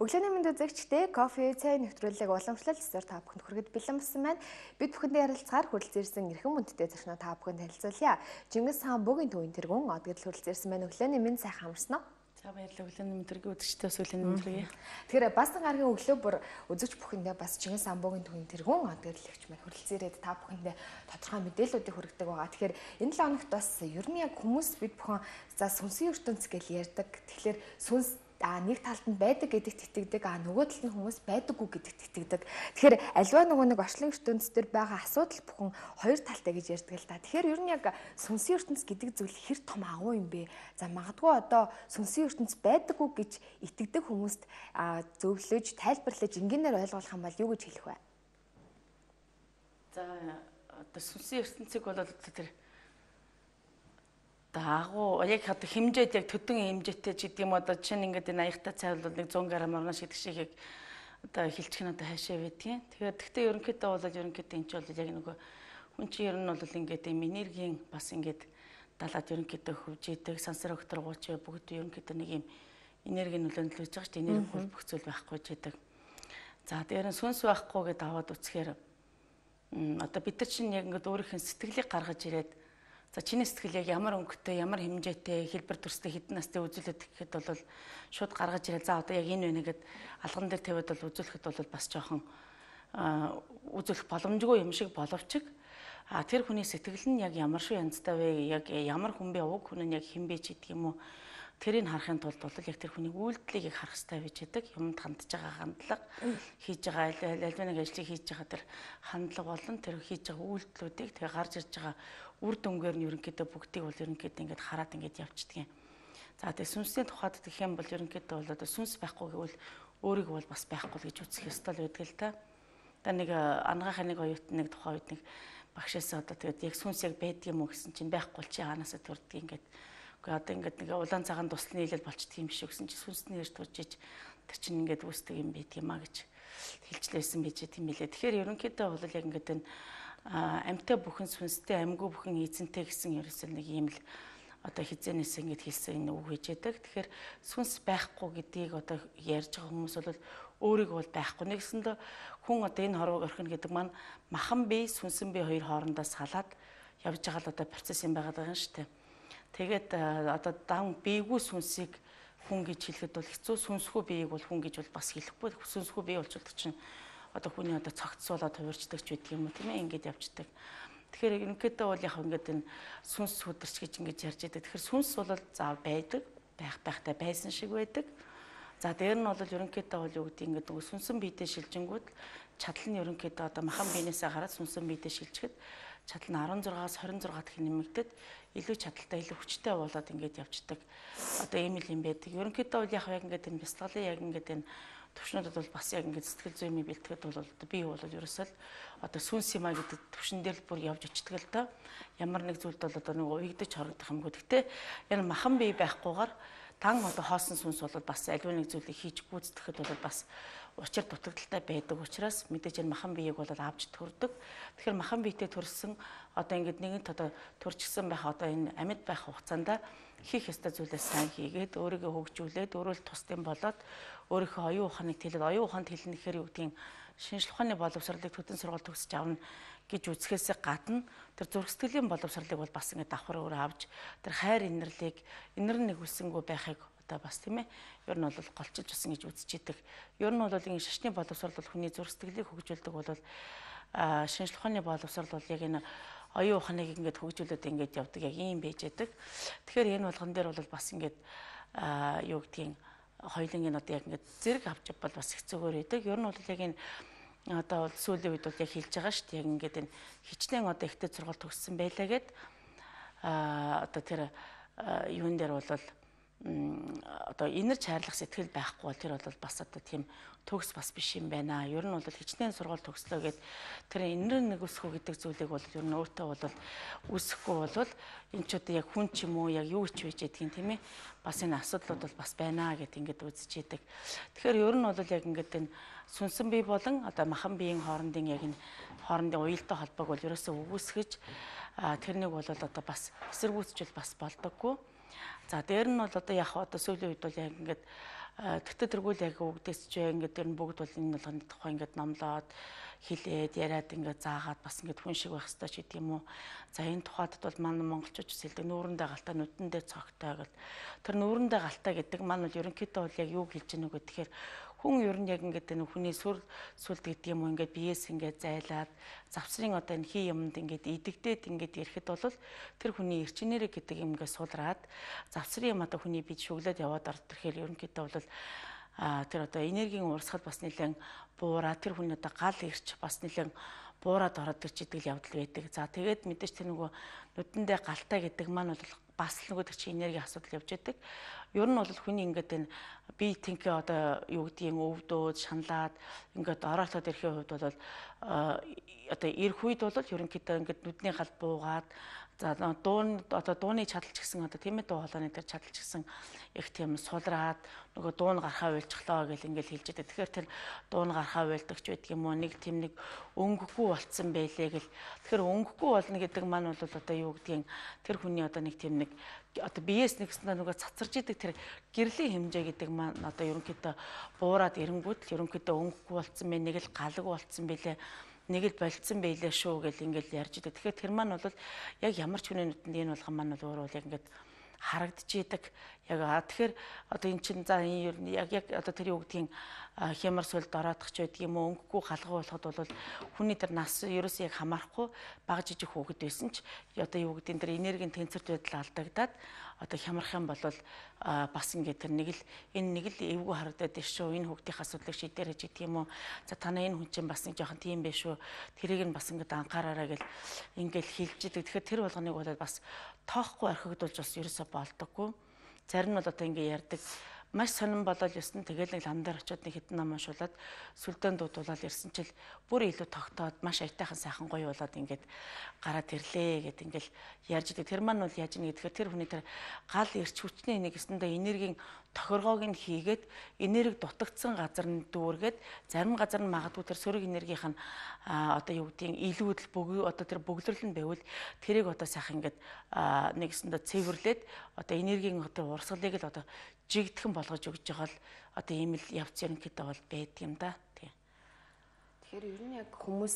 Өглөөний мэнд үзэгчдээ кофе, цай нэвтрүүлэг уламжлал зэсэр та бүхэнд хүргэд бэлэн болсон байна. Бид бүхэндээ ярилцахаар хүрэлц ирсэн эрхэм хүндтэй зочноо та бүхэнд танилцуулъя. Чингис хаан бүгийн төвийн тэргүүн одгодл хүрэлц ирсэн байна. Өглөөний мэнд сайхан амарсан уу? За баярлалаа өглөөний мэндэргийн үзэгчдээ өглөөний мэндэргийн. Тэгэхээр бас гаргийн өглөө бүр үзэгч бүхэндээ бас Чингис хаан бүгийн төвийн тэргүүн одгодл эгч маань хүрэлц ирээд та бүхэндээ тодорхой мэдээллүүдийг хүргэдэг байгаа. Тэгэхээр энэ 7 хоногт бас ер нь яг хүмүүс бид бүхэн за сүнсийн ертөнц гэж ярьдаг. Тэгэхээр сүнс а нэг талд нь байдаг гэдэгт итгэдэг а нөгөө талд нь хүмүүс байдаггүй гэдэгт итгэдэг. Тэгэхээр альва нөгөө нэг орчлон ертөнц төр байгаа асуудал бүхэн хоёр талтай гэж ярьдаг л да. Тэгэхээр ер нь яг сүнсийн ертөнц гэдэг зүйл хэр том агуу юм бэ? За магадгүй одоо сүнсийн ертөнц байдаггүй гэж итгэдэг хүмүүст зөвлөж, тайлбарлаж ингээнээр ойлгуулах юм бол юу гэж хэлэх вэ? За одоо сүнсийн ертөнцийг бол тэр даагу яг одоо хэмжээд яг төдөн хэмжээтэй ч гэдэг юм одоо чинь ингээд энэ аягтай цайвал нэг 100 грамм орноос гэдэг шиг яг одоо эхэлчих нь одоо хайшаа байдгийн. Тэгэхээр гэхдээ ерөнхийдөө бол ерөнхийдөө энэ ч бол яг нөгөө хүн чинь ер нь бол ингээд юм энергийн бас ингээд далаад ерөнхийдөө хөвжээдэг сансар өгтөр гууч бүгд ерөнхийдөө нэг юм энергийн нөлөөлж байгаа шүү дээ. Энерги хөл бүхцүүл байхгүй ч гэдэг. За дээр нь сүнс байхгүй гэдээ аваад үцхээр одоо бид нар чинь яг ингээд өөрийнх нь сэтгэлийг гаргаж ирээд За чиний сэтгэл яг ямар өнгөтэй, ямар хэмжээтэй, хэлбэр төрстэй хэдэн настай үзүүлээд гэхэд бол шууд гаргаж ирэл. За одоо яг энэ байна гэд алган дээр тавиад бол үзүүлэхэд бол бас жоохон үзүүлэх боломжгүй юм шиг боловч а тэр хүний сэтгэл нь яг ямар шиг янзтай вэ? Яг ямар хүн бэ? Уг хүн нь яг хэн бэ ч гэдэг юм уу? Тэрийг харахын тулд бол яг тэр хүний үйлдэлийг харах хэрэгтэй байж байгаа юмд хандж байгаа хандлага хийж байгаа аль аль нэг ажлыг хийж байгаа тэр хандлага болон тэр хийж байгаа үйлдэлүүдийг тэгээ гарч ирж байгаа үр дүнгээр нь ерөнхийдөө бүгдийг бол ерөнхийдөө ингээд хараад ингээд явчихдаг юм. За тэгээ сүнсний тухайд гэх юм бол ерөнхийдөө бол одоо сүнс байхгүй гэвэл өөрийгөө бол бас байхгүй гэж үзэх ёстой л байдаг л та. Одоо нэг э, ангаахаа нэг оюут нэг тухайн үед нэг багшаас одоо тэгээд яг сүнс яг байдаг юм уу гэсэн чинь байхгүй чи хаанаас төрдөг ингээд үгүй одоо ингээд нэг улаан цагаан тусны нийлэл болчдөг юм биш үү гэсэн чинь сүнсний нэр төрж иж тэр чинь ингээд үүсдэг юм байдаг юм а гэж хэлжлээсэн байж тийм билээ. Тэгэхээр ерөнхийдөө бол яг ингээд энэ амьтаа бүхэн сүнстэй амьгүй бүхэн эзэнтэй гэсэн ерөөсөө нэг юм л одоо хизэнээс ингэж хэлсэн энэ үг хэжээдэг. Тэгэхээр сүнс байхгүй гэдгийг одоо ярьж байгаа хүмүүс бол өөрийг бол байхгүй. Нэгсэндээ хүн одоо энэ хорвог орхино гэдэг маань махан бие сүнсэн бие хоёр хоорондоо салаад явж байгаа л одоо процесс юм байгаа юм шүү дээ. Тэгээд одоо дан биегүй сүнсийг хүн гэж хэлэхэд бол хэцүү сүнсгүй биеийг бол хүн гэж бол бас хэлэхгүй. Сүнсгүй бие болч болдог чинь одоо хүний одоо цогцсуулаад хувирчдаг ч гэдэг юм уу тийм ээ ингэж явцдаг. Тэгэхээр ерөнхийдөө бол яг ингээд энэ сүнс хөдөрч гэж ингэж ярьж байдаг. Тэгэхээр сүнс бол зав байдаг, байх байхтай байсан шиг байдаг. За дээр нь бол ерөнхийдөө бол юу гэдэг ингээд нөгөө сүнсэн биедээ шилжингүүд чадал нь ерөнхийдөө одоо махан биенээсээ гараад сүнсэн биедээ шилжихэд чадал нь 16-аас 26 дэх нэмэгдэд илүү чадaltaй илүү хүчтэй болоод ингээд явцдаг. Одоо ийм л юм байдаг. Ерөнхийдөө бол яг яг ингээд энэ бясалгалын яг ингээд энэ төвшнүүдэд бол бас яг ингээд сэтгэл зүйн мэ бэлтгэд бол би бол ерөөсөө л одоо сүнс юма гэдэг төвшин дээр л бүр явж очтдаг л да. Ямар нэг зүйлд бол одоо нэг уягдчих хорогдох юмгүй. Гэтэ энэ махан бий байхгүйгээр дан одоо хоосон сүнс бол бас аливаа нэг зүйлийг хийж гүйцэтгэхэд бол бас учир дутагдaltaй байдаг учраас мэдээж энэ махан биеийг бол авч төрдөг. Тэгэхээр махан биетэй төрсөн одоо ингэдэг нэгэнт одоо төрчихсөн байх одоо энэ амьд байх хугацаанд хийх ёстой зүйлээ сайн хийгээд өөрийгөө хөгжүүлээд өөрөө л тусдын болоод өөрийнхөө оюун ухааныг тэлээд оюун ухаанд хэлнэхээр юу гэдгийг шинжлэх ухааны боловсролыг төдөн сургалт төгсөж авна гэж үзэхээс гадна тэр зурх сэтгэлийн боловсролыг бол бас ингэ давхар өөр авч тэр хайр инэрлийг инэр нэг үсэнгүү байхыг та бас тийм ээ ер нь бол голчилж басан гэж үзэж идэг. Ер нь бол энэ шашны боловсрол бол хүний зүрх сэтгэлийг хөгжүүлдэг бол шинжлэх ухааны боловсрол бол яг энэ оюун ухааныг ингээд хөгжүүлээд ингээд явдаг яг ийм байж идэг. Тэгэхээр энэ болгон дээр бол бас ингээд юу гэдгийг хоёлын энэ одоо яг ингээд зэрэг авч бол бас их зүгээр идэг. Ер нь бол яг энэ одоо бол сүүлийн үед бол яг хэлж байгаа шүү дээ. Яг ингээд энэ хичнээн одоо ихтэй сургал төгссөн байлаа гэд а одоо тэр юун дээр бол одоо инэрч хайрлах сэтгэл байхгүй бол тэр бол бас одоо тийм төгс бас биш юм байна. Ер нь бол хичнээн сургууль төгслөө гэд тэр инэр нэг өсөхөө гэдэг зүйлийг бол ер нь өөртөө бол өсөхгүй бол энэ ч одоо яг хүн ч юм уу яг юу ч байж гэдгийг тийм ээ бас энэ асуудлууд бол бас байна гэд ингээд үзэж идэг. Тэгэхээр ер нь бол яг ингээд энэ сүнсэн бие болон одоо махан биеийн хоорондын яг энэ хоорондын уялдаа холбоог бол ерөөсөө өгөөсгөж тэрнийг бол одоо бас эсэргүүцч бас болдоггүй За дээр нь бол одоо яг одоо сүүлийн үед бол яг ингээд тэгтээ тэргүүл яг өгдөөсч ингээд тэр нь бүгд бол энэ болгоны тухай ингээд номлоод хилээд яриад ингээд заагаад бас ингээд хүн шиг байх хэрэгтэй ч гэдэг юм уу. За энэ тухайд бол манай монголчууд сэлдэг нүүрэндээ галтаа нүдэндээ цогтой гэл. Тэр нүүрэндээ галтаа гэдэг маань бол ерөнхийдөө бол яг юу хэлж гэнэ үү гэхээр хүн ер нь яг ингээд энэ хүний сүр сүлд гэдэг юм уу ингээд биеэс ингээд зайлаад завсрын одоо энэ хий юмд ингээд идэгдээд ингээд ирэхэд бол тэр хүний эрчнэрэ гэдэг юм ингээд суулраад завсрын юм одоо хүний бид шүглээд яваад ордог хэрэг ерөнхийдөө бол а тэр одоо энергийн урсгал бас нэлээд буураа тэр хүн одоо гал ирч бас нэлээд буураад ороод ирч гэдэг л явдал байдаг. За тэгээд мэдээж тэр нөгөө нүдэндээ галтай гэдэг маань бол бас л нөгөө тэр чинь энерги асуудал явж байдаг. Ер нь бол хүний ингээд энэ би тэнхээ одоо юу гэдгийг өвдөөд шаналаад ингээд ороолоод ирэхээ хувьд бол э, одоо ирэх үед бол ерөнхийдөө ингээд нүдний гал буугаад за дуун одоо дууны чадалч гэсэн одоо тийм ээ дуу хоолойны дээр чадалч гэсэн их тийм сулраад нөгөө дуун гархаа уйлчглоо гэл ингээд хэлж өгдөө. Тэгэхээр тэр дуун гархаа уйлдагч байдаг юм уу? Нэг тийм нэг өнгөгүй болцсон байлээ гэл. Тэгэхээр өнгөгүй болно гэдэг маань бол одоо юу гэдгийг тэр хүний одоо нэг тийм нэг одоо биеэс нэгснээр нөгөө цацарж идэг тэр гэрлийн хэмжээ гэдэг маань одоо ерөнхийдөө буураад ирэнгүүт л ерөнхийдөө өнгөхгүй болцсон мэ нэг л галаг болцсон бэлээ нэг л болцсон байлээ шүү гэл ингээл ярьж идэг. Тэгэхээр тэр маань бол яг ямар ч хүнээ нүтэнд энэ болгоом маань бол өөрөө яг ингээд харагдж идэг. Яг тэгэхээр одоо эн чин за энэ ер нь яг яг одоо тэр юу гэдгийг хямар сүлд ороодох ч байдаг юм уу өнгөгүй халгаа болоход бол хүний тэр нас ерөөсөө яг хамаарахгүй баг жижиг хүүхэд байсан ч одоо юу гэдгийг тэр энергийн тэнцвэрт байдал алдагдаад одоо хямрах юм бол бас ингээд тэр нэг л энэ нэг л эвгүй харагдаад тийш шүү. Энэ хүүхдийн асуудлыг шийдээр гэж гэдэг юм уу. За танаа энэ хүн чинь бас нэг жоохон тийм байх шүү. Тэрийг нь бас ингээд анхаараараа гэл ингээд хилж идэг. Тэгэхээр тэр болгоныг бол бас тоохгүй орхигдуулж бас ерөөсө болдоггүй. Зарим нь бол одоо ингээд ярддаг маш сонирн болол ёсн тэгээд нэг лам дээр очиод нэг хитэн нам уншуулад сүлдэн дуудуулаад ирсэн чил бүр илүү тогтоод маш аятайхан сайхан гоё болоод ингээд гараад ирлээ гэд ингээл ярьж идэг тэр маань бол яаж нэг тэгэхээр тэр хүний тэр гал ирч хүчний нэг өсөндөө энергийн тохиргоог нь хийгээд энерги дутагдсан газар нь дүүргээд зарим газар нь магадгүй тэр сөрөг энергийнх нь одоо юу гэдгийг илүүдл бөгөө одоо тэр бөглөрөл нь байвал тэрийг одоо сайхан ингээд нэг өсөндөө цэвэрлээд одоо энергийн одоо урсгалыг л одоо жигдхэн болгож өгж байгаа л одоо ийм л явц ерөнхийдөө бол байдаг юм да. Тийм. Тэгэхээр ер нь яг хүмүүс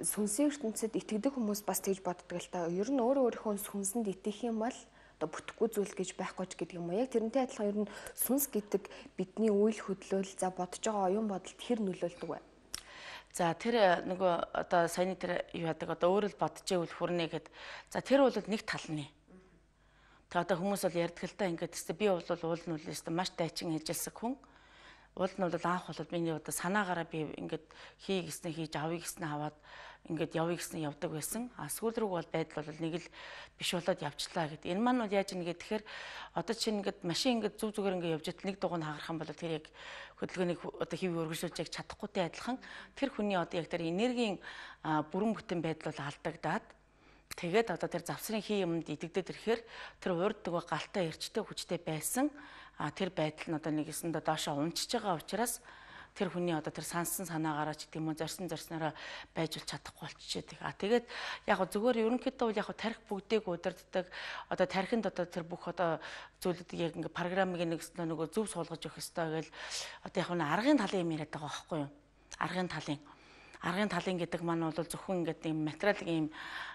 сүнсийн ертөнцид итгэдэг хүмүүс бас тэгж боддог л та. Ер нь өөрөө өөрийнхөө сүнсэнд итгэх юм бол одоо бүтэхгүй зүйл гэж байхгүй ч гэдэг юм уу. Яг тэрнтэй адилхан ер нь сүнс гэдэг бидний үйл хөдлөл за бодож байгаа оюун бодолд хэр нөлөөлдөг вэ? За тэр э, нөгөө одоо саяны тэр юу яадаг одоо өөрөө л бодож ивэл хүрнэ гэд. За тэр бол нэг тал нь одоо хүмүүс бол ярьдаг л та ингээд тест би бол уул нь үл тест маш тайчин ажилласан хүн. Уул нь бол анх бол миний одоо санаагаараа би ингээд хий гэснээ хийж авъя гэснээ аваад ингээд явъя гэснээ явдаг байсан. А сүүл рүү бол байдал бол нэг л биш болоод явчлаа гэд. Энэ маань бол яаж ингэ тэгэхээр одоо чинь ингээд машин ингээд зүг зүгээр ингээд явж итэл нэг дугуй хагарах юм бол тэр яг хөдөлгөөнийг одоо хэв өргөжүүлж яг чадахгүйтэй адилхан тэр хүний одоо яг тэр энергийн бүрэн бүтэн байдал бол алдагдаад Тэгээд одоо тэр завсрын хий юмд идэгдээд ирэхээр тэр урд нөгөө галтай эрчтэй хүчтэй байсан тэр байдал нь одоо нэгэсэндээ доошоо унчиж байгаа учраас тэр хүний одоо тэр сансан санаагаараа ч гэдэм үү зорсон зорснороо байж ул чадахгүй болчихжээ. А тэгээд яг зүгээр ерөнхийдөө яг тарих бүгдийг удирддаг одоо тарихынд одоо тэр бүх одоо зүйлүүдийг яг ингээ програмыг нэгснэ нөгөө зөв суулгаж өгөх хэрэгтэй гэл одоо яг нэг аргын талын юм яриад байгаа байхгүй юу? Аргын талын аргын талын гэдэг маань бол зөвхөн ингээд юм материал юм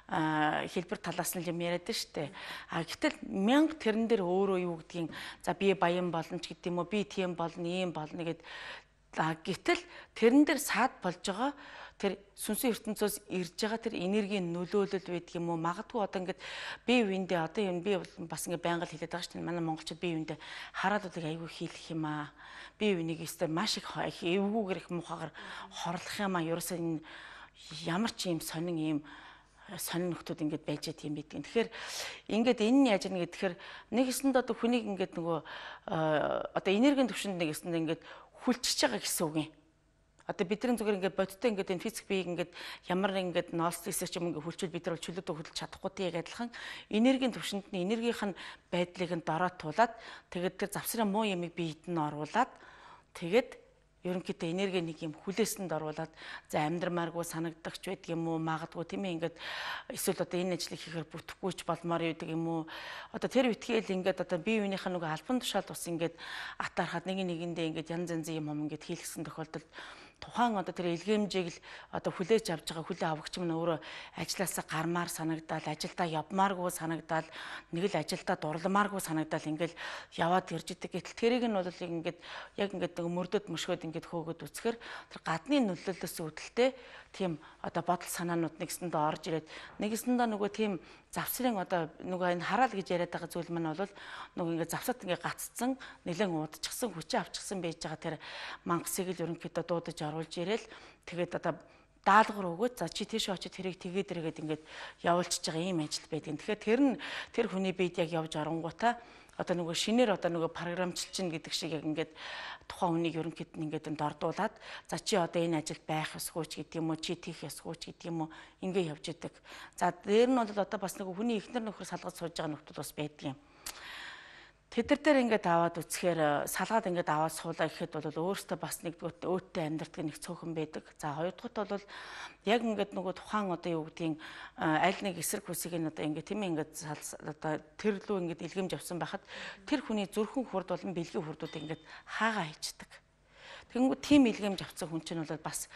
хэлбэр талаас нь юм яриад штэ. А гэтэл мянга тэрэн дээр өөрөө юу гэдгийг за би баян болно ч гэдэг юм уу би тийм болно ийм болно гэд За гэтэл тэрэн дээр саад болж байгаа тэр сүнсэн ертөнцөөс ирж байгаа тэр энергийн нөлөөлөл байдаг юм уу? Магадгүй одоо ингээд бие биендээ одоо юм би бас ингээд байнга л хэлээд байгаа шүү дээ. Манай монголчууд бие биендээ хараалуудыг айгүй хийлэх юм аа. Бие биенийг өстө маш их эвгүүгэр их мухагаар хорлох юм аа. Ерөөсөө энэ ямар ч юм сонин юм сонин нөхдүүд ингээд байж байгаа юм бидг. Тэгэхээр ингээд энэ нь яаж нэг тэгэхээр нэгэсэнд одоо хүнийг ингээд нөгөө э, одоо энергийн төвшөнд нэгэсэнд ингээд хүлчж байгаа гэсэн үг юм Одоо бидний зүгээр ингээд бодиттой ингээд энэ физик биеийг ингээд ямар ингээд ноолс ресерч юм ингээд хүлчүүл бид нар бол чөлөөтэй хөдөлж чадахгүй тийг адилхан энергийн төвшөнд нь энергийнх нь байдлыг нь дороо туулаад тэгээд тэр завсрын муу ямыг биед нь оруулаад тэгээд ерөнхийдөө энерги нэг юм хүлээсэнд оруулаад за амьдрамааргүй санагдахч байдаг юм уу магадгүй тийм ээ ингээд эсвэл одоо энэ ажлыг хийхээр бүтэхгүй ч болмоор байдаг юм уу одоо тэр үтгэл ингээд одоо бие биенийх нь нөгөө альбан тушаал бас ингээд атаархад нэг нэгэндээ ингээд янз янзын юм юм ингээд хийлгсэн тохиолдолд тухайн одоо тэр илгээмжийг л одоо хүлээж авж байгаа хүлээ авагч мөн өөрөө ажилласаа гармаар санагдаад ажилдаа явмааргүй санагдаад нэг л ажилдаа дурламааргүй санагдаад ингээл яваад ирж идэг. Гэтэл тэрийг нь бол ингээд яг ингээд мөрдөд мөшгөөд ингээд хөөгд үцхэр тэр гадны нөлөөлөлөөс үүдэлтэй тийм одоо бодол санаанууд нэгсэндээ орж ирээд нэгсэндээ нөгөө тийм завсрын одоо нөгөө энэ хараал гэж яриад байгаа зүйл маань бол нөгөө ингээд завсад ингээд гаццсан нэлээд уудчихсан хүчээ авчихсан байж байгаа тэр мангасыг л ерөнхийдөө дуудаж оруулж ирээл тэгээд одоо даалгавар өгөөд за чи тийш очиж тэрийг тэгээд ирэгээд ингээд явуулчихж байгаа ийм ажил байдгийн. Тэгэхээр тэр нь тэр хүний биед яг явж орнгуудаа одоо нөгөө шинээр одоо нөгөө програмчилж чинь гэдэг шиг яг ингээд тухайн хүнийг ерөнхийд нь ингээд дордуулаад за чи одоо энэ ажил байх ёсгүй ч гэдэг юм уу чи тийх ёсгүй ч гэдэг юм уу ингээд явж идэг. За дээр нь бол одоо бас нөгөө хүний эхнэр нөхөр салгаж сууж байгаа нөхдөд бас байдаг юм. Тэд нар дээр ингээд аваад үцхээр э, салгаад ингээд аваад суулаа гэхэд бол өөртөө бас нэгдүгээр өөртөө амьдртг нэг цөөхөн байдаг. За хоёрдугаарт бол яг ингээд нөгөө тухайн одоо юу гэдгийг э, аль нэг эсрэг хүсийг нь одоо ингээд тийм ингээд одоо тэр лүү ингээд илгэмж авсан байхад тэр хүний зүрхэн хурд болон бэлгийн хурдууд ингээд хаагаа хийчдэг. Тэгэнгүү тийм илгэмж авсан хүн чинь бол бас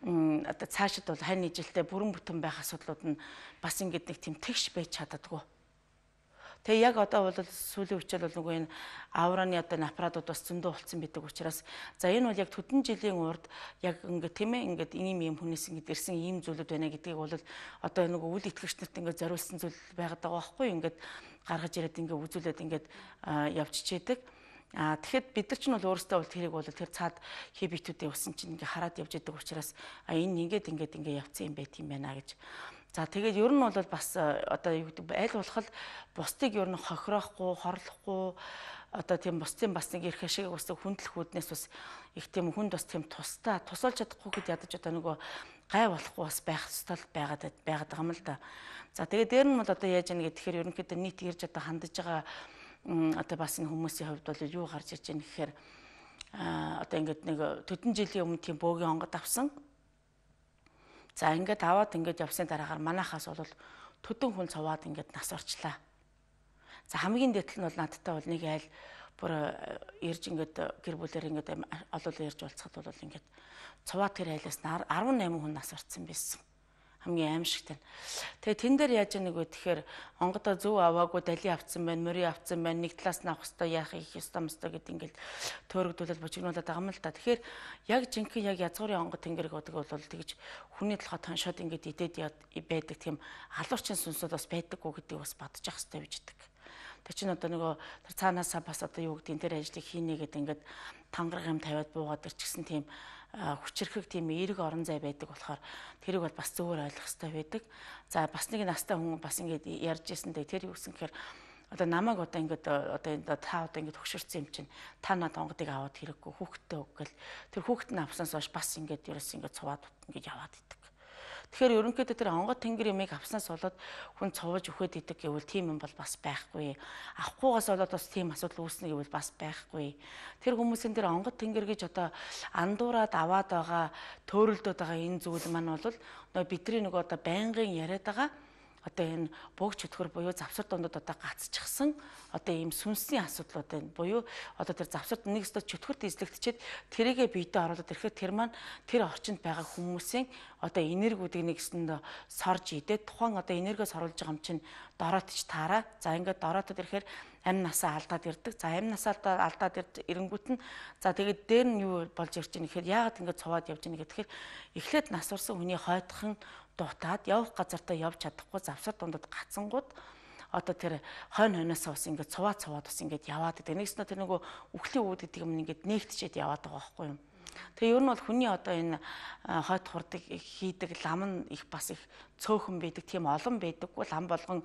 одоо цаашид бол хань ижилтэй бүрэн бүтэн байх асуудлууд нь бас ингээд нэг тийм тэгш байж чаддгүй Тэгээ яг одоо бол сүүлийн үчил бол нөгөө энэ аураны одоо аппаратууд бас зөндөө болцсон байдаг учраас за энэ бол яг төдөн жилийн урд яг ингээд тийм ээ ингээд ийм юм хүнээс ингээд ирсэн ийм зүйлүүд байна гэдгийг бол одоо нөгөө үйл итгэгч нарт ингээд зориулсан зүйл байгаад байгаа байхгүй ингээд гаргаж ирээд ингээд үзүүлээд ингээд явчихдаг. А тэгэхэд бид нар ч нь бол өөрсдөө бол тэрийг бол тэр цаад хибитүүдээ усан чинь ингээ хараад явж идэг учраас а энэ ингээд ингээд ингээ явцсан юм байт юм байна гэж За тэгээд ер нь бол бас э, одоо юу гэдэг аль болох л бусдыг ер нь хохироохгүй, хорлохгүй одоо тийм бусдын бас нэг ирэх шиг бас хүндлэхүүднээс бас их тийм хүнд бас тийм тусдаа тусалж чадахгүй гэд ядаж одоо нөгөө гай болохгүй бас байх ёстой байгаад байгаад байгаа юм л да. За тэгээд дээр нь бол одоо яаж яана гэхээр ерөнхийдөө нийт ирж одоо хандж байгаа одоо бас энэ хүмүүсийн хувьд бол юу гарч ирж байгаа юм гэхээр а одоо ингээд нэг э, төдөн жилийн өмнө тийм бөөгийн онгод авсан За ингээд аваад ингээд явсан дараагаар манахаас бол төдөн хүн цуваад ингээд нас орчлаа. За хамгийн дээтл нь бол надтай бол нэг айл бүр э, ирж ингээд э, гэр бүлээр ингээд э, олол ирж уулзахад бол ингээд цуваад тэр айлаас 18 хүн нас орцсон байсан хамгийн аимшигтай. Тэгээ тэн дээр яаж яаг вэ тэгэхээр онгодоо зөв аваагүй дали авцсан байна, мөрий авцсан байна, нэг талаас нь авах хэвээр яах их ёстой мөстэй гэд ингээд төөрөгдүүлэл бочигнуулаад байгаа юм л да. Тэгэхээр яг жинхэнэ яг язгуурын онгод тэнгэрэг удаг бол тэгж хүний толгой тоншоод ингээд идээд байдаг тийм алуурчин сүнсүүд бас байдаггүй гэдгийг бас бодож явах хэрэгтэй гэж байдаг тэр чинь одоо нөгөө тэр цаанаасаа бас одоо юу гэдэг энэ тэр ажлыг хийнэ гэдэг ингээд тангараг юм тавиад буугаад ирчихсэн тийм хүчрхэг тийм эерэг орон зай байдаг болохоор тэрийг бол бас зөвөр ойлгох хэрэгтэй байдаг. За бас нэг настай хүн бас ингээд ярьж ирсэндээ тэр юу гэсэн гэхээр одоо намайг одоо ингээд одоо энэ та одоо ингээд хөшөрсөн юм чинь та надад онгодыг аваад хэрэггүй хүүхдтэй өгөөл тэр хүүхд нь авснаас хойш бас ингээд ерөөс ингээд цуваад ингээд яваад идэг. Тэгэхээр ерөнхийдөө тэр онгод тэнгэр ямыг авснаас болоод хүн цувж өгөхөд идэг гэвэл тийм юм бол бас байхгүй. Авахгүйгаас болоод бас тийм асуудал үүснэ гэвэл бас байхгүй. Тэр хүмүүсийн тэр онгод тэнгэр гэж одоо андуураад аваад байгаа төрөлдөд байгаа энэ зүйл маань бол бидний нөгөө одоо байнгын яриад байгаа одоо энэ буугч хөтгөр буюу завсар дундад одоо гацчихсан одоо ийм сүнсний асуудлууд байна. Буюу одоо тэр завсарт нэг өстө чөтгөрт эзлэгдчихэд тэрийгэ биедээ оруулаад ирэхэд тэр маань тэр орчинд байгаа хүмүүсийн одоо энергиудыг нэгсэндээ сорж идээд тухайн одоо энергиос оруулж байгаа юм чинь дороод ч таараа. За ингээд дороотод ирэхээр амь насаа алдаад ирдэг. За амь насаа алдаад ирэнгүүт нь за тэгээд дээр нь юу болж ирж байгаа нэхээр яагаад ингэ цуваад явж байгаа гэхээр эхлээд нас урсан хүний хойтхон дуутаад явах газартаа явж чадахгүй завсар дундад гацсангууд одоо тэр хойн хойноос ус ингээд цуваа цуваад ус ингээд яваад гэдэг. Нэгснэ тэр нөгөө үхлийн үүд гэдэг юм ингээд нээгдчихэд яваад байгаа байхгүй юу? Тэгээ ер нь бол хүний одоо энэ хойд хурдаг хийдэг лам нь их бас их цөөхөн байдаг тийм олон байдаггүй лам болгон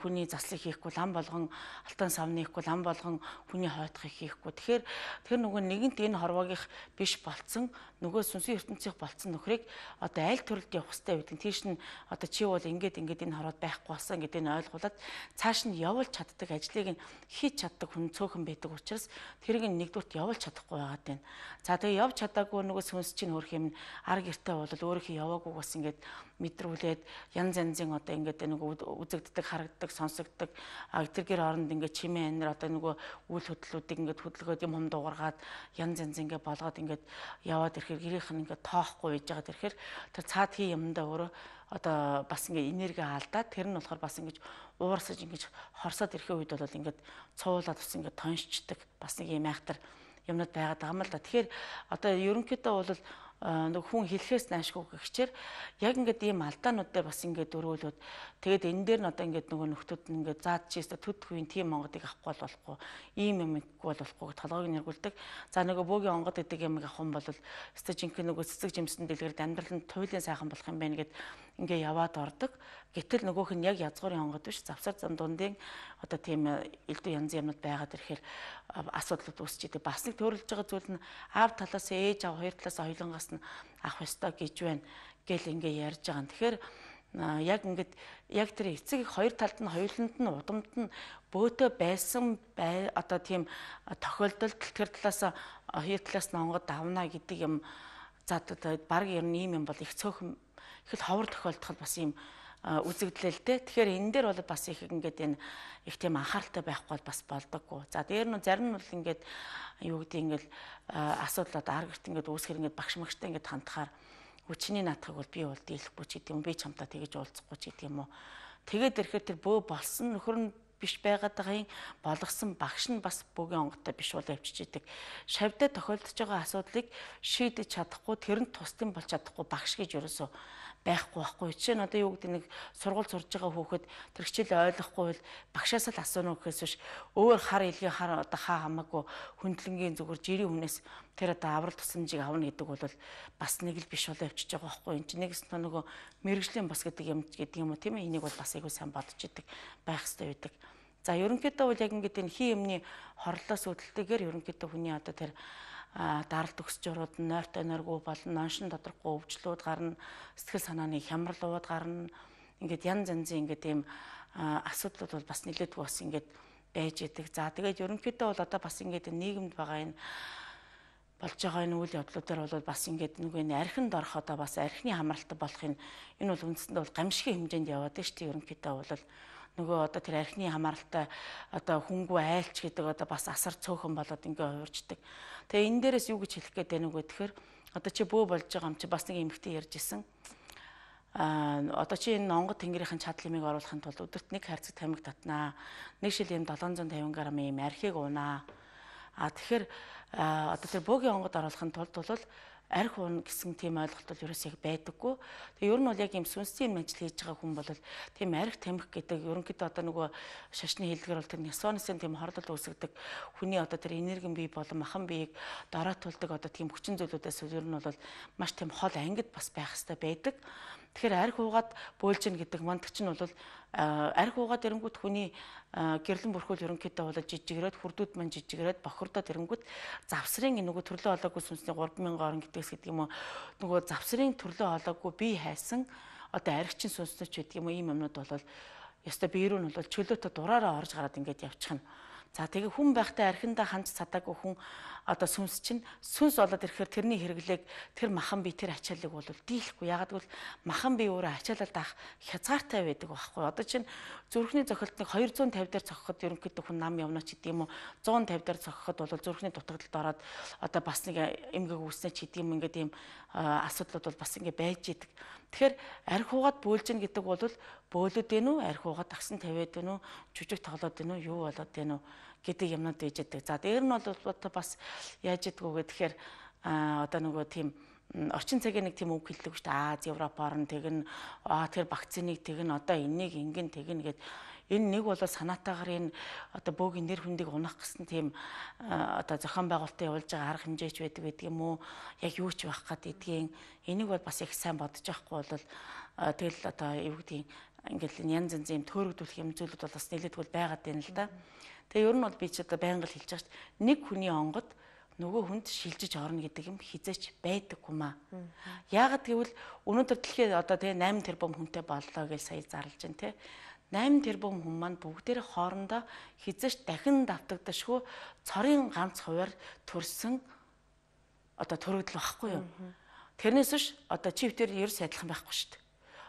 хүний заслыг хийхгүй лам болгон алтан савны хийхгүй лам болгон хүний хойтхыг хийхгүй тэгэхээр тэр нөгөө нэгэнт энэ хорвоогийнх биш болцсон нөгөө сүнсийн ертөнцийнх болцсон нөхрийг одоо аль төрөлд явах хэрэгтэй гэдэг тийш нь одоо чи бол ингээд ингээд энэ хорвоод байхгүй болсон гэдэг нь ойлгуулад цааш нь явуулж чаддаг ажлыг нь хийж чаддаг хүн цөөхөн байдаг учраас тэрийг нэгдүгт явуулж чадахгүй байгаад байна за тэгээ явж чадаагүй нөгөө сүнс чинь хөрх юм арга гэртээ бол өөрөө яваагүй бас ингээд мэдрүүлээд янз янзын одоо ингээд нөгөө үзэгддэг харагддаг сонсогддог тэргээр оронд ингээд чимээ анир одоо нөгөө үйл хөдлөлүүдийг ингээд хөдөлгөөд юм хум дуугаргаад янз янз ингээд болгоод ингээд яваад ирэхээр гэрийнх нь ингээд тоохгүй байж байгаа тэрхээр тэр цаад хий юмдаа өөрөө одоо бас ингээ энерги алдаад тэр нь болохоор бас ингэж уурсаж ингэж хорсоод ирэхээ үед бол ингээд цуулаад бас ингээд тоншчдаг бас нэг юм айхтар юмнууд байгаад байгаа юм л да. Тэгэхээр одоо ерөнхийдөө бол Э, нөх хүн хэлэхээс наашгүй гэгчээр яг ингээд ийм алдаанууд дээр бас ингээд дөрүүлүүд тэгээд энэ дээр нь одоо ингээд нөгөө нөхдүүд нь ингээд заад чи өстө төд хувийн тийм онгодыг авахгүй болохгүй ийм юм ихгүй болохгүй толгойг нь эргүүлдэг. За нөгөө бөөгийн онгод гэдэг юм авах юм бол өстө жинхэнэ нөгөө цэцэг жимсэн дэлгэрд амьдрал нь туйлын сайхан болох юм байна гэд ингээд яваад ордог. Гэтэл нөгөөх нь яг язгуурын хонгод биш завсар зам дундын одоо тийм э, элдв янз юмнууд байгаад ирэхээр э, асуудлууд үүсч идэв. Бас нэг төрөлж байгаа зүйл нь аав талаас ээж аав хоёр талаас хоёлонгоос нь авах ёстой гэж байна гэл ингээ ярьж байгаа. Тэгэхээр э, яг ингээд яг тэр эцэг хоёр талд нь хоёуланд нь удамд нь бөөтө байсан бай одоо тийм тохиолдолд тэр талаас хоёр талаас нь онгод давна гэдэг юм за одоо баг ер нь ийм юм бол их цөөхөн их л ховор тохиолдох бас ийм үзэгдлэлтэй. Тэгэхээр энэ дээр бол бас их ингээд энэ их тийм анхааралтай байхгүй бол бас болдоггүй. За дээр нь зарим нь бол ингээд юу гэдэг ингээд асуудлууд аргарт ингээд үүсгэр ингээд багш магштай ингээд хандахаар хүчний наатхыг бол би бол дийлэхгүй ч гэдэг юм. Би чамтай тэгэж уулзахгүй ч гэдэг юм уу. Тэгээд ирэхээр тэр бөө болсон нөхөр нь биш байгаад байгагийн болгосон багш нь бас бүгэ онготой биш бол явчиж идэг. Шавьдаа тохиолдож байгаа асуудлыг шийдэж чадахгүй, тэр нь тусдын бол чадахгүй багш гэж ерөөсөө байхгүй байхгүй. Жишээ нь одоо юу гэдэг нэг сургууль сурж байгаа хүүхэд тэр хичээл ойлгохгүй бол багшаас л асууна гэхээс биш өөр хар илгийн хар одоо хаа хамаагүй хүндлэнгийн зүгээр жирийн хүнээс тэр одоо аврал тусламжийг авна гэдэг бол бас нэг л биш болоо явчихж байгаа байхгүй. Энд чинь нэгс тоо нөгөө мэрэгжлийн бас гэдэг юм гэдэг юм уу тийм ээ. Энийг бол бас айгүй сайн бодож идэг байх хэрэгтэй байдаг. За ерөнхийдөө бол яг ингэдэг хий юмны хорлолоос үүдэлтэйгээр ерөнхийдөө хүний одоо тэр даралт өсч ороод нойрт энерги болно, ноншин тодорхой өвчлүүд гарна, сэтгэл санааны хямрал ууд гарна. Ингээд ян занзын ингээд ийм асуудлууд бол бас нэлээд бас ингээд байж идэг. За тэгээд ерөнхийдөө бол одоо бас ингээд нийгэмд байгаа энэ болж байгаа энэ үйл явдлуудаар бол бас ингээд нэг энэ архинд орох одоо бас архины хамралтай болох энэ энэ бол үндсэндээ бол гамшигын хэмжээнд яваад байна шүү дээ. Ерөнхийдөө бол нөгөө одоо тэр архины хамааралтай одоо хүнгүү айлч гэдэг одоо бас асар цөөхөн болоод ингээ хувирчдаг. Тэгээ энэ дээрээс юу гэж хэлэх гээд байна уу гэхээр одоо чи бөө болж байгаа юм чи бас нэг эмгтэн ярьж исэн. А одоо чи энэ онгод тэнгэрийн чадал имийг оруулахын тулд өдөрт нэг харцаг тамиг татнаа. Нэг шил им 750 грамм им архийг уунаа. А тэгэхээр одоо тэр бөөгийн онгод оруулахын тулд бол арх уун гэсэн тийм ойлголт бол ерөөс яг байдаггүй. Тэгээ ер нь бол яг юм сүнсний ажил хийж байгаа хүн бол тийм арх тамхи гэдэг ерөнхийдөө одоо нөгөө шашны хэллэгэр бол тэр несонысын тийм хорлол үүсгдэг хүний одоо тэр энергийн бий болон махан биеийг дараатуулдаг одоо тийм хүчин зүйлүүдээс ер нь бол маш тийм хол ангид бас байх хэрэгтэй байдаг. Тэгэхээр арх уугаад бөөлж гин гэдэг мандаг чинь бол арх уугаад эрэнгүүт хүний гэрлэн бүрхүүл ерөнхийдөө бол жижигрээд хурдууд маань жижигрээд бохирдоод эрэнгүүт завсрын нөгөө төрлөө олоогүй сүнсний 3000 орн гэдэгс гэдэг юм уу нөгөө завсрын төрлөө олоогүй бие хайсан одоо архичин сүнснөч гэдэг юм уу ийм юмнууд бол ёстой биерүүн бол чөлөөтө дураараа орж гараад ингээд явчихна За тэгээ хүн байхдаа архиндаа ханц цадаагүй хүн одоо сүнс чинь сүнс болоод ирэхээр тэрний хэрэглээг тэр махан би тэр ачаалыг бол дийлэхгүй. Ягаад гэвэл махан би өөрөө ачаалалд авах хязгаартай байдаг байхгүй. Одоо чинь зүрхний зохиолтыг 250 дээр цогхоход ерөнхийдөө хүн нам явна ч гэдэг юм уу 150 дээр цогхоход бол зүрхний дутагдлалд ороод одоо бас нэг эмгэг үүснэ ч гэдэг юм ингээд ийм асуудлууд бол бас ингээд байж идэг. Тэгэхээр арх хугаад бөөлж гин гэдэг бол бөөлөд гэнэ үү, арх угаад тагсан тавиад гэнэ үү, жүжиг тоглоод гэнэ үү, юу болоод гэнэ үү гэдэг юмнууд ээж яддаг. За дээр нь бол бас яаж яддаг вэ гэхээр одоо нөгөө тийм орчин цагийн нэг тийм үг хэллэг шүү дээ. Аз, Европ орн тэгнэ, аа тэр вакциныг тэгнэ, одоо энийг ингэн тэгнэ гэд энэ нэг бол санаатаагаар энэ одоо бөөгийн нэр хүндийг унах гэсэн тийм одоо зохион байгуулалтаа явуулж байгаа арга хэмжээч байдаг байдаг юм уу? Яг юу ч байх гад гэдгийг энийг бол бас их сайн бодож явахгүй бол тэгэл одоо юу гэдгийг ингээл янз янз юм төөрөгдүүлэх юм зүйлүүд бол бас нэлээдгүй байгаад байна л да. Тэгээ ер нь бол би ч одоо байнга л хэлж байгаа шүү дээ. Нэг хүний онгод нөгөө хүнд шилжиж орно гэдэг юм хизээч байдаг гумаа. Яагаад гэвэл өнөөдөр дэлхийд одоо тэгээ 8 тэрбум хүнтэй боллоо гэж сая зарлж байна те. 8 тэрбум хүн маань бүгдээр хоорондоо хизээч дахин давтагдашгүй цорын ганц хуваар төрсэн одоо төрөгдөл багхгүй юу. Тэрнээс биш одоо чивтэр ерөөс адилхан байхгүй шүү дээ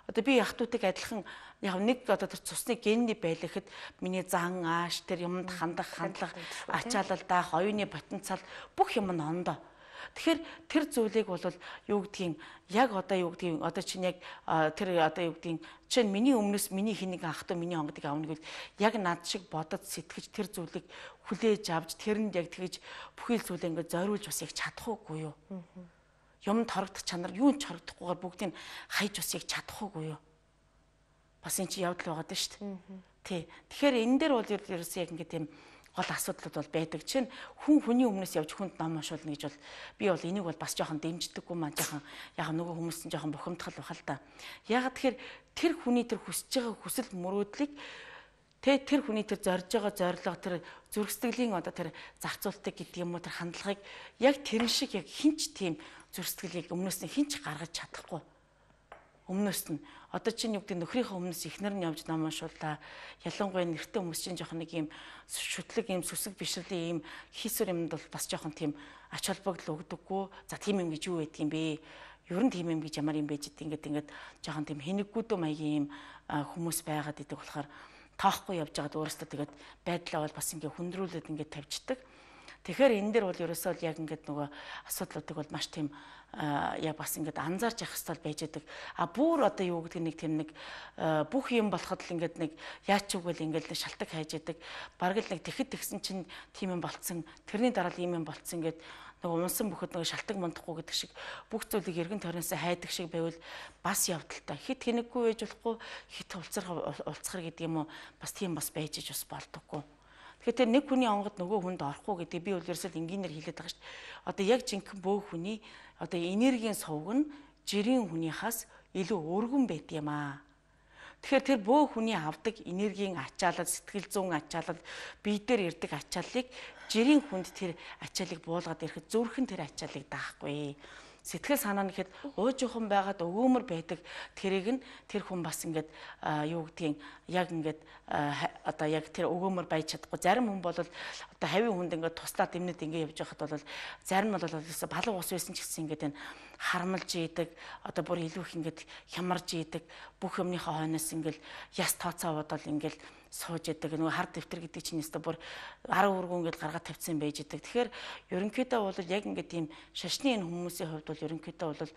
одоо би яхтуудыг адилхан яг нэг одоо тэр цусны генний байлгахад миний зан ааш тэр юмд хандах хандлага ачаалал даах оюуны потенциал бүх юм нь ондоо. Тэгэхээр тэр зүйлийг бол юу гэдгийг яг одоо юу гэдгийг одоо чинь яг тэр одоо юу гэдгийг чинь миний өмнөөс миний хэнийг анх туу миний онгодыг авна гэвэл яг над шиг бодож сэтгэж тэр зүйлийг хүлээж авч тэрэнд яг тэгж бүхэл зүйлээ ингээд зориулж бас их чадахгүй юу. Аа юмд хорогдох чанар юунд ч хорогдохгүйгээр бүгдийг хаяж усыг чадахгүй юу? Бас энэ чи явдал байгаа даа шүү дээ. Тий. Тэгэхээр энэ дээр бол ерөөсөө яг ингэ тийм гол асуудлууд бол байдаг чинь хүн хүний өмнөөс явж хүнд ном уншуулна гэж бол би бол энийг бол бас жоохон дэмждэггүй маань жоохон яг нөгөө хүмүүс нь жоохон бухимдтал баха л да. Яг тэгэхээр тэр хүний тэр хүсэж байгаа хүсэл мөрөөдлийг тэ тэр хүний тэр зорж байгаа зорилго тэр зүрх сэтгэлийн одоо тэр зарцуултыг гэдэг юм уу тэр хандлагыг яг тэрэн шиг яг хинч тийм зүр сэтгэлийг өмнөөс нь хинч гаргаж чадахгүй. Өмнөөс нь одоо чинь юу гэдэг нөхрийнхөө өмнөөс ихнэр нь явж намаа шуулаа. Ялангуяа нэртэй хүмүүс чинь жоохон нэг ийм шүтлэг ийм сүсэг бишрэлийн ийм хийсвэр юмд бол бас жоохон тийм ач холбогдол өгдөггүй. За тийм юм гэж юу байдаг юм бэ? ер нь тийм юм гэж ямар юм байж идэг ингээд ингээд жоохон тийм хэнэггүүдөө маягийн юм хүмүүс байгаад идэг болохоор тоохгүй явж байгаад өөрөөсөө тэгээд байдлаа бол бас ингээд хүндрүүлээд ингээд тавьчихдаг. Тэгэхээр энэ дэр бол ерөөсөө л яг ингээд нөгөө асуудлуудыг бол маш тийм я бас ингээд анзаарч явах хэвэл байж байгаа. А бүр одоо юу гэдэг нэг тийм нэг бүх юм болоход л ингээд нэг яач үгэл ингээд шалтак хайж яадаг. Бараг л нэг тэгэхэд тэгсэн чинь тийм юм болцсон. Тэрний дараа л ийм юм болцсон ингээд нөгөө унсан бүхэд нөгөө шалтак мондохгүй гэдэг шиг бүх зүйлийг эргэн тойроос хайдаг шиг байвал бас явдалтай. Хит хинэггүй байж болохгүй, хит улцрах улцхар гэдэг юм уу бас тийм бас байж иж бас болдоггүй. Тэгэхээр тэр нэг хүний онгод нөгөө хүнд орохгүй гэдэг би бол ерөөсөө энгийнээр хэлээд байгаа шүү дээ. Одоо яг жинхэнэ бөөх хүний одоо энергийн сувг нь жирийн хүнийхаас илүү өргөн байд юм аа. Тэгэхээр тэр бөө хүний авдаг энергийн ачаалал, сэтгэл зүйн ачаалал, бие дээр ирдэг ачааллыг жирийн хүнд тэр ачааллыг буулгаад ирэхэд зүрхэн тэр ачааллыг даахгүй. Сэтгэл санаа нь ихэд уужихан байгаад өвөөмөр байдаг тэрийг нь тэр хүн бас ингээд юу гэдгийг яг ингээд одоо яг тэр өвөөмөр байж чадахгүй зарим хүн бол одоо хавийн хүнд ингээд туслаад эмнэд ингээд явж байхад бол зарим нь бол балуу ус байсан ч гэсэн ингээд энэ харамлж идэг одоо бүр илүү их ингээд хямарж идэг бүх юмныхаа хойноос ингээд яс тооцоовод бол ингээд сууж идэг нөгөө хар дэвтэр гэдэг чинь өстө бүр 10 өргөн ингээд гаргаад тавьсан байж идэг тэгэхээр ерөнхийдөө бол яг ингээд тийм шашны энэ хүмүүсийн хувьд бол ерөнхийдөө бол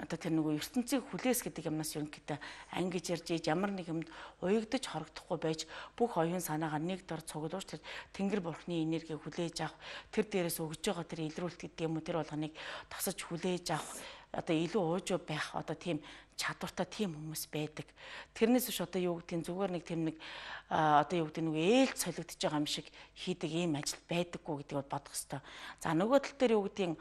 одоо тэр нөгөө ертөнцийн хүлээс гэдэг юмнаас ерөнхийдөө ангиж ярьж ийж ямар нэг юмд уягдж хорогдохгүй байж бүх оюун санаагаа нэг дор цуглуулж тэр тэнгэр бурхны энергийг хүлээж авах тэр дээрээс өгж байгаа тэр илрүүлэлт гэдэг юм уу тэр болгоныг тосож хүлээж авах одоо илүү уужуу байх одоо тийм чадвартай тийм хүмүүс байдаг. Тэрнээс биш одоо юу гэдэг нь зүгээр нэг тийм нэг одоо юу гэдэг нь ээлж солигдож байгаа юм шиг хийдэг ийм ажил байдаггүй гэдэг нь бодох хэвээр. За нөгөө тал дээр юу гэдэг нь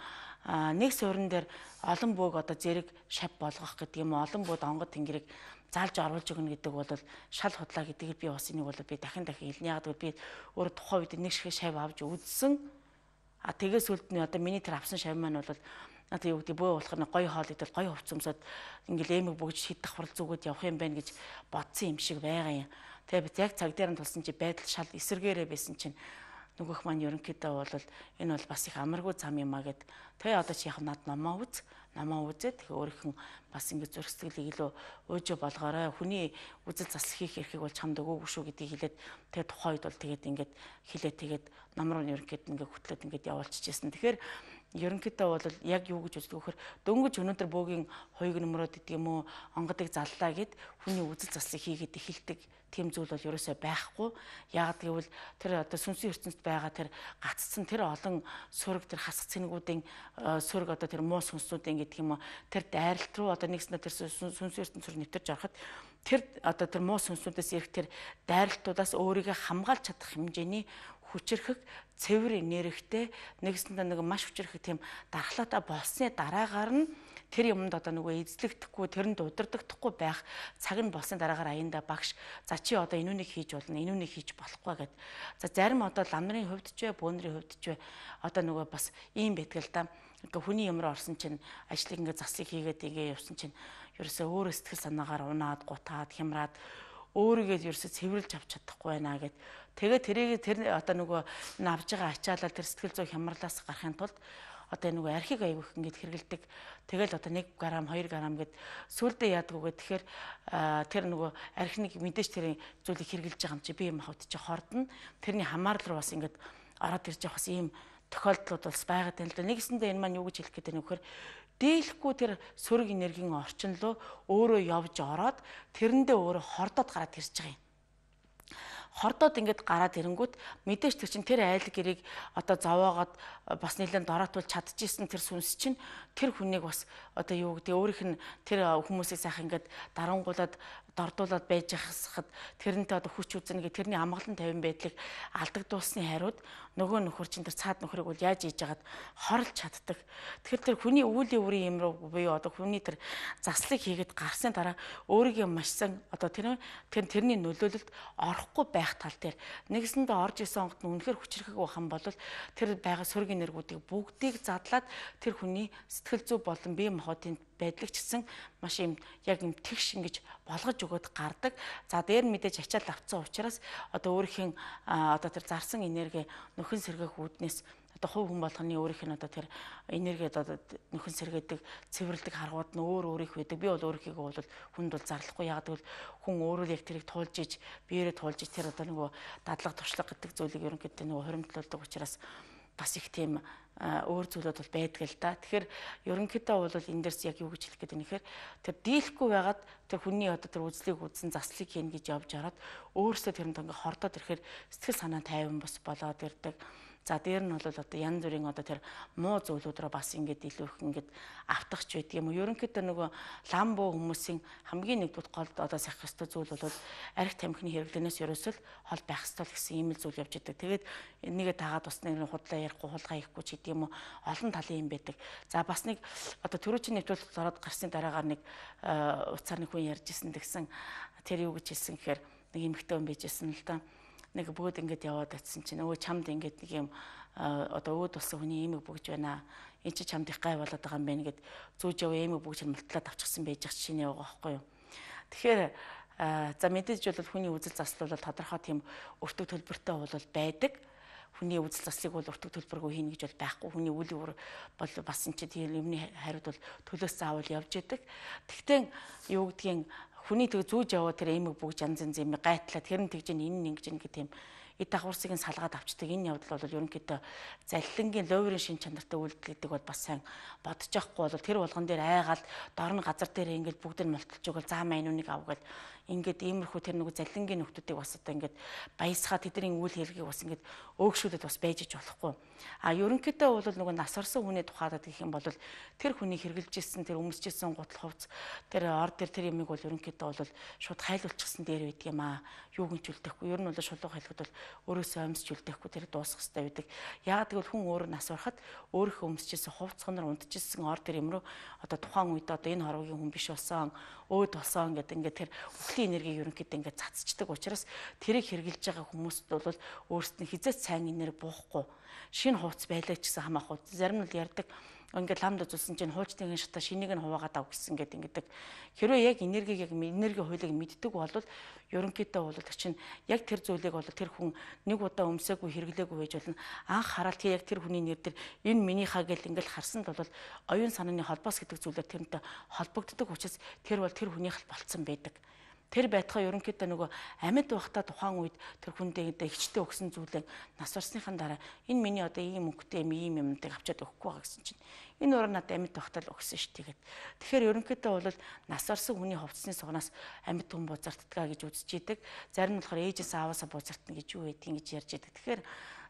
нэг суурин дээр олон бүг одоо зэрэг шав болгох гэдэг юм олон бүд онгод тэнгэрийг залж оруулж өгнө гэдэг бол шал худлаа гэдэг би бас энийг бол би дахин дахин хэлнэ. Яг би өөр тухайн үед нэг шиг шав авж үзсэн. А тэгээс үлдний одоо миний тэр авсан шав маань бол надад юу гэдэг бөө болох нь гоё хоол идэл гоё хувцсамсаад ингээл эмэг бөгж хит давхрал зүгөөд явах юм байна гэж бодсон юм шиг байгаа юм. Тэгээ би яг цаг дээр нь тулсан чи байдал шал эсэргээрээ байсан чинь нөгөөх маань ерөнхийдөө бол энэ бол бас их амаргүй зам юм а гэд. Тэгээ одоо чи яг над намаа үз намаа үзээд тэгээ өөрхөн бас ингэ зурх сэтгэлийг илүү өөжө болгоорой. Хүний үзэл засал хийх эрхийг бол чамд өгөөгүй шүү гэдгийг хэлээд тэгээ тухайн үед бол тэгээд ингээд хилээ тэгээд нам руу ерөнхийд ингээд хөтлөөд ингээд явуулчихжээ. Тэгэхээр ерөнхийдөө бол яг юу гэж үздэг вөхөр дөнгөж өнөөдөр бөөгийн хоёуг нөмрөөд гэдэг юм уу онгодыг заллаа гэд хүний үзэл заслыг хийгээд эхэлдэг тийм зүйл бол ерөөсөө байхгүй. Яг гэвэл тэр одоо сүнсийн ертөнцид байгаа тэр гаццсан тэр олон сүрэг тэр хасах цэнэгүүдийн э, сүрэг одоо тэр муу сүнснүүдийн гэдэг юм уу тэр дайралт руу одоо нэгснээр тэр сүнсийн ертөнцид рүү нэвтэрж ороход тэр одоо тэр муу сүнснүүдээс ирэх тэр дайралтуудаас өөрийгөө хамгаалж чадах хэмжээний хүчрэхэг цэвэр энергитэй нэгсэндээ нэг маш хүчрэхэг тийм дархлаатай болсны дараагаар нь тэр юмд одоо нөгөө эзлэгдэхгүй тэрэнд удирдахдахгүй байх цаг нь болсны дараагаар аянда багш за чи одоо энүүнийг хийж болно энүүнийг хийж болохгүй гэд за зарим одоо ламнарын хувьд ч вэ бөөнэрийн хувьд ч вэ одоо нөгөө бас ийм бэтгэл та ингээ хүний юмроо орсон чинь ажлыг ингээ засыг хийгээд ингээ явсан чинь ерөөсөө өөрөө сэтгэл санаагаар унаад гутаад хямраад өөрийгөө ерөөсөө цэвэрлж авч чадахгүй байна гэд Тэгээ тэрийг тэр одоо нөгөө авж байгаа ачаалал тэр сэтгэл зүй хямралаас гарахын тулд одоо нөгөө архиг аявуух ингээд хэргэлдэг. Тэгэл одоо 1 грамм 2 грамм гэд сүулдэ яадгүйгээ тэгэхээр тэр нөгөө архиныг мэдээж тэр зүйлийг хэрглэж байгаа юм чи би юм хавд чи хордно. Тэрний хамаарл руу бас ингээд ороод ирж явах бас ийм тохиолдлууд бас байгаад байна л да. Нэгсэндээ энэ маань юу гэж хэлэх гээд байна вэ гэхээр дийлэхгүй тэр сөрөг энергийн орчин руу өөрөө явж ороод тэрэндээ өөрөө хордоод гараад ирж байгаа юм хордоод ингээд гараад ирэнгүүт мэдээж тэр чин тэр айл гэрийг одоо зовоогоод э, бас нэлээд дороотвол чадчихсэн тэр сүнс чинь тэр хүнийг бас одоо юу гэдэг өөрийнх нь тэр э, хүмүүсийг сайхан ингээд дарангуулад дордуулаад байж ахсахад тэрнтэй одоо хүч үзэнэ гэх тэрний амгалан тавин байдлыг алдагдуулсны хариуд нөгөө нөхөр чинь тэр цаад нөхрийг бол яаж хийж яагаад хорлж чаддаг. Тэгэхээр тэр хүний өвлийн үрийн юм руу буюу одоо хүний тэр заслыг хийгээд гарсны дараа өөрийгөө машсан одоо тэр тэр тэрний нөлөөлөлд орохгүй байх тал дээр нэгсэндээ орж исэн онгот нь үнэхээр хүчрэхэг байх юм бол тэр байгаа сөргийн нэргүүдийг бүгдийг задлаад тэр хүний сэтгэл зүй болон бие махбодын байдлыг ч гэсэн маш юм яг юм тэгш ингэж болгож өгөөд гардаг. За дээр мэдээж ачаал авцсан учраас одоо өөрхийн одоо тэр зарсан энерги нөхөн сэргээх үүднээс одоо хувь хүн болгоны өөрийнх нь одоо тэр энергид одоо нөхөн сэргээдэг, цэвэрлдэг харгууд нь өөр өөр их байдаг. Би бол өөрийнхөө бол хүнд бол зарлахгүй яагаад гэвэл хүн өөрөө л яг тэрийг туулж иж, биеэрээ туулж иж тэр одоо нөгөө дадлаг туршлага гэдэг зүйлийг ерөнхийдөө нөгөө хоримтлуулдаг учраас бас их тийм өөр зүйлүүд бол байдаг л да. Тэгэхээр ерөнхийдөө бол энэ дээрс яг юу гэж хэлэх гээд нэхэр тэр дийлэхгүй байгаад тэр хүний одоо тэр үзлийг үзэн заслыг хийнэ гэж явж ороод өөрөөсөө тэр нь ингээ хордоод ирэхээр сэтгэл санаа тайван бас болоод ирдэг. Тэ, За дээр нь бол одоо янз бүрийн одоо тэр муу зөвлөд рүү бас ингээд илүү их ингээд автахч байдаг юм уу? Ерөнхийдөө нөгөө ламбо хүмүүсийн хамгийн нэгдүгээр гол одоо сахих ёстой зүйл бол арх тамхины хэрэглэнээс ерөөсөл хол байх ёстой гэсэн ийм л зүйл явж идэг. Тэгээд энийгээ дагаад бас нэг худлаа ярихгүй хулгай хийхгүй ч гэдэг юм уу олон талын юм байдаг. За бас нэг одоо төрөөчийн нэвтрүүлэгт ороод гарсны дараагаар нэг э, уцаар нэг хүн ярьж исэн тэгсэн тэр юу гэж хэлсэн гэхээр нэг эмэгтэй хүн бийжсэн л та. Да нэг бүгд ингээд яваад атсан чинь өө чамд ингээд нэг юм одоо өөд болсон хүний эмэг бүгж байна эн чи чамд их гай болоод байгаа юм байна гэд зүүж яв эмэг бүгж мултлаад авчихсан байж ах чинь яваа байхгүй юу тэгэхээр за мэдээж бол хүний үзэл заслал бол тодорхой тийм өртөг төлбөртэй бол байдаг хүний үзэл заслыг бол өртөг төлбөргүй хийнэ гэж бол байхгүй. Хүний үйл явдал бол бас энэ чинь тийм юмны хариуд бол төлөөс заавал явж идэг. Тэгтээ юу гэдгийг хүний тэг зүүж яваа тэр эмэг бүгж янз янз юм гайтлаа тэр нь тэгж ин энэ ингэж ингэ тийм эд давхарсыг нь салгаад авчдаг. Энэ явдал бол ерөнхийдөө заллингийн ловерийн шин чанартай үйлдэл гэдэг бол бас сайн бодож явахгүй бол тэр булган дээр айгаал дорн газар дээр ингээд бүгд нь мулталж өгөл заа майнууныг авгээл ингээд иймэрхүү тэр нөгөө заллингийн нөхдүүдийг бас одоо ингээд баясгаа тэдний үйл хэргийг бас ингээд өөгшүүлээд бас байж иж болохгүй. А ерөнхийдөө бол нөгөө нас орсон хүний тухайд гэх юм бол тэр хүний хэрглэжсэн тэр өмсжсэн гутал хувц тэр ор тэр тэр ямиг бол ерөнхийдөө бол шууд хайлуулчихсан дээр үйдэг юм а. Юу гинч үлдэхгүй. Ер нь бол шулуух хайлууд бол өөрөөсөө өмсч үлдээхгүй тэр дуусах хэрэгтэй байдаг. Яагаад гэвэл хүн өөрөө нас барахад өөрийнхөө өмсчээсэн хувцганаар унтчихсан ор тэр юм руу одоо тухайн үед одоо энэ хорвогийн хүн биш болсон, өөд болсон гэдэг ингээд тэр үхлийн энерги ерөнхийдөө ингээд цацчдаг учраас тэрийг хэрглэж байгаа хүмүүст бол өөрсдөө хизээч сайн энерги буухгүй. Шинэ хувц байлаа ч гэсэн хамаахгүй. Зарим нь л ярддаг ингээд ламд үзүүлсэн чинь хуучтын шата шинийг нь хуваагаад ав гэсэн гээд ингэдэг. Хэрвээ яг энергийг яг энерги хуулийг мэддэг бол ерөнхийдөө бол чинь яг тэр зүйлийг бол тэр хүн нэг удаа өмсөөгүй хэрэглээгүй байж болно. Анх хараалт яг тэр хүний нэр дээр энэ миний хаа гэл ингээл харсан бол оюун санааны холбоос гэдэг зүйлээр тэрнтэй холбогддог учраас тэр бол тэр хүнийх л болцсон байдаг тэр байтгаа ерөнхийдөө нөгөө амьд байхдаа тухайн үед тэр хүндээ хичтэй өгсөн зүйлээ нас барсныхаа дараа энэ миний одоо ийм өнгөтэй юм ийм юмнуудыг авчиад өгөхгүй байгаа гэсэн чинь энэ уран надад амьд байхдаа л өгсөн шүү тэгээд. Тэгэхээр ерөнхийдөө бол нас барсан хүний хувцсны сугнаас амьд хүн бузартдгаа гэж үзэж идэг. Зарим нь болохоор ээжээс ааваасаа бузартна гэж юу байдгийг гэж ярьж идэг. Тэгэхээр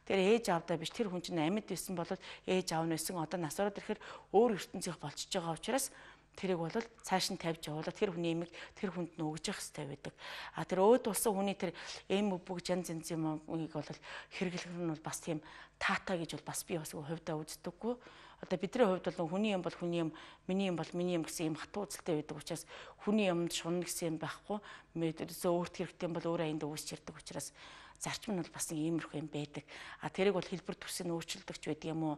Тэр ээж авдаа биш тэр хүн чинь амьд байсан бол ээж аав нь байсан одоо нас ороод ирэхээр өөр ертөнцийнх болчихж байгаа учраас тэрийг бол цааш нь тавьж явуулаад тэр хүний эмийг тэр хүнд нь өгж явах хэрэгтэй байдаг. А тэр өөд болсон хүний тэр эм бүг жан зэнз юмыг бол хэрэглэх нь бол бас тийм таата гэж бол бас би бас хувьдаа үздэггүй. Одоо бидний хувьд бол хүний юм бол хүний юм, миний юм бол миний юм гэсэн юм хатуу үзэлтэй байдаг учраас хүний юмд шунна гэсэн юм байхгүй. Мэдэрсөө өөрт хэрэгтэй юм бол өөрөө энд үүсч ирдэг учраас зарчим нь бол бас иймэрхүү юм байдаг. А тэрийг бол хэлбэр төсөний өөрчлөлтөгч байдаг юм уу?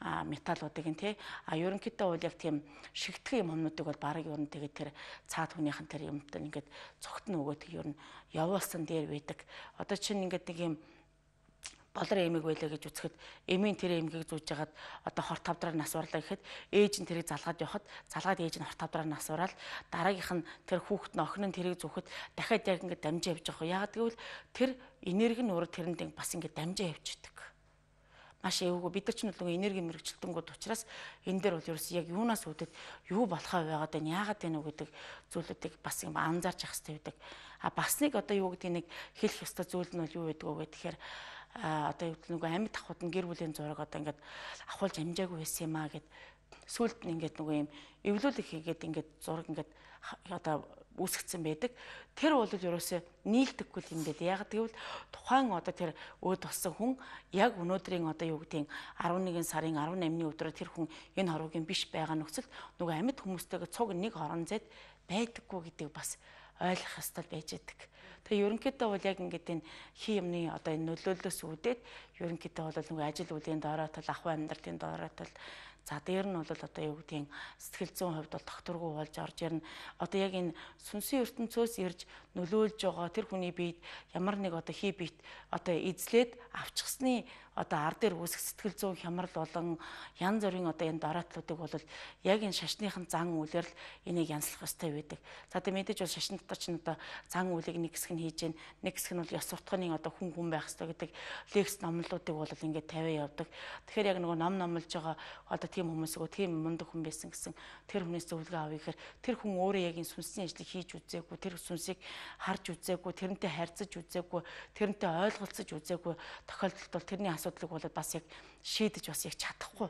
металлуудыг нь тий а ерөнхийдөө бол яг тийм шигтгэх юм юмнуудыг бол баг ер нь тэгээд тэр цаад хүнийхэн тэр юмтай ингээд цогт нь өгөөд ер нь явуулсан дээр байдаг. Одоо чинь ингээд нэг юм болор эмэг байлаа гэж үзэхэд эмийн тэр эмгийг зүүж ягаад одоо хорт тавдраар насварлаа гэхэд ээж нь тэрийг залгаад явахад залгаад ээж нь хорт тавдраар насвараад дараагийнх нь тэр хүүхэд нь охин нь тэрийг зүхэд дахиад яг ингэ дамжаа явж явах. Ягаад гэвэл тэр энерги нь урд тэрэнд бас ингэ дамжаа явж идэг маш эвгүй бид нар ч нөгөө энерги мэрэгчлэлтэнгүүд учраас энэ дээр бол ерөөс яг юунаас үүдэл юу болохоо байгаад байна яагаад байна уу гэдэг зүйлүүдийг бас юм анзаарч явах хэрэгтэй байдаг а бас нэг одоо юу гэдэг нэг хэлэх ёстой зүйл нь бол юу байдгаа вэ тэгэхээр одоо юу гэдэг нөгөө амьд ахуд нь гэр бүлийн зураг одоо ингээд ахуулж амжаагүй байсан юм а гэд сүулт нь ингээд нөгөө юм эвлүүлэг хийгээд ингээд зураг ингээд одоо үүсгэсэн байдаг. Тэр бол ерөөсөө нийлдэхгүй юм дээр. Яг гэвэл тухайн одоо тэр өөд болсон хүн яг өнөөдрийн одоо юу гэдгийг 11 сарын 18-ны өдрөө тэр хүн энэ хоруугийн биш байгаа нөхцөлд нөгөө амьд хүмүүстэйгээ цуг нэг хорон зэд байдаггүй гэдэг бас ойлгох хэвэл байж идэг. Тэгээ ерөнхийдөө бол яг ингээд энэ хий юмны одоо энэ нөлөөллөс үүдээд ерөнхийдөө бол нөгөө ажил үлийн доороо тал ах амьдралын доороо тал За дээр нь бол одоо юу гэдгийг сэтгэл зүйн хувьд бол докторгүй болж орж ирнэ. Одоо яг энэ сүнсийн ертөнцөөс ирж нөлөөлж байгаа тэр хүний биед ямар нэг одоо хий бит одоо эзлээд авчихсны одоо ар дээр үүсэх сэтгэл зүйн хямрал болон ян зүрийн одоо энэ дараатлуудыг бол яг энэ шашныхын зан үйлэрл энийг янзлах ёстой байдаг. За тэг мэдээж бол шашин дотор ч одоо зан үйлийг нэг хэсэг нь хийж гэн нэг хэсэг нь бол ёс суртахны одоо хүн хүн байх ёстой гэдэг лекс номлуудыг бол ингээд тавиа явдаг. Тэгэхээр яг нөгөө ном номлж байгаа одоо тийм хүмүүсгүй тийм мундаг хүн байсан гэсэн тэр хүнээс зөвлөгөө авъя гэхээр тэр хүн өөрөө яг энэ сүнсний ажлыг хийж үзээгүй тэр сүнсийг харж үзээгүй тэрнтэй харьцаж үзээгүй тэрнтэй ойлголцож үзээгүй тохиолдолд бол тэрний асуудлыг бол бас яг шийдэж бас яг чадахгүй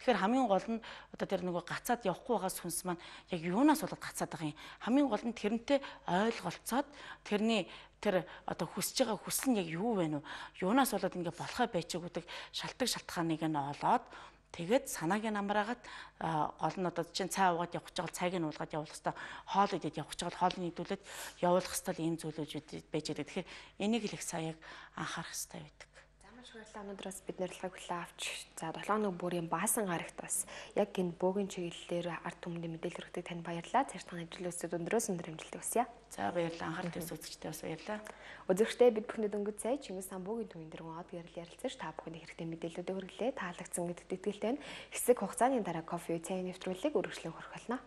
Тэгэхээр хамгийн гол нь одоо тэр нөгөө гацаад явахгүй байгаа сүнс маань яг юунаас болоод гацаад байгаа юм. Хамгийн гол нь тэрнтэй ойлголцоод тэрний тэр одоо хүсэж байгаа хүсэл нь яг юу вэ нү? Юунаас болоод ингэ болохоо байчиг үүдэг шалтгаан шалтгааныг нь олоод Тэгээд санааг нь амраагаад гол нь одоо чинь цай уугаад явах гэж цайг нь уулгаад явуулах хэвээр хоол идээд явах гэж хоолыг нэгдүүлээд явуулах хэвээр ийм зүйлүүд байж байгаа. Тэгэхээр энийг л их саяг анхаарах хэрэгтэй байдаг. Баярлалаа. Өнөөдрөөс бид нэрлэгийг хүлээ авч за 7 хоног бүрийн баасан гарагт бас яг энэ бөөгийн чиглэлээр ард түмний мэдээлэл хэрэгтэй тань баярлалаа. Цаашдаа ажил үйлсэд өндрөөс өндөр хэмжилтийг хүсье. За баярлалаа. Анхаарал төвс үзэгчтэй бас баярлалаа. Үзэгчтэй бид бүхэнд өнгөц сая Чингис хаан бөөгийн түмэн дэргэн од ярил ярилцаж та бүхэнд хэрэгтэй мэдээллүүдийг хүргэлээ. Таалагцсан гэдэгт итгэлтэй байна. Хэсэг хугацааны дараа кофе, цай нэвтрүүлгийг үргэлжлэн хөрөх болно.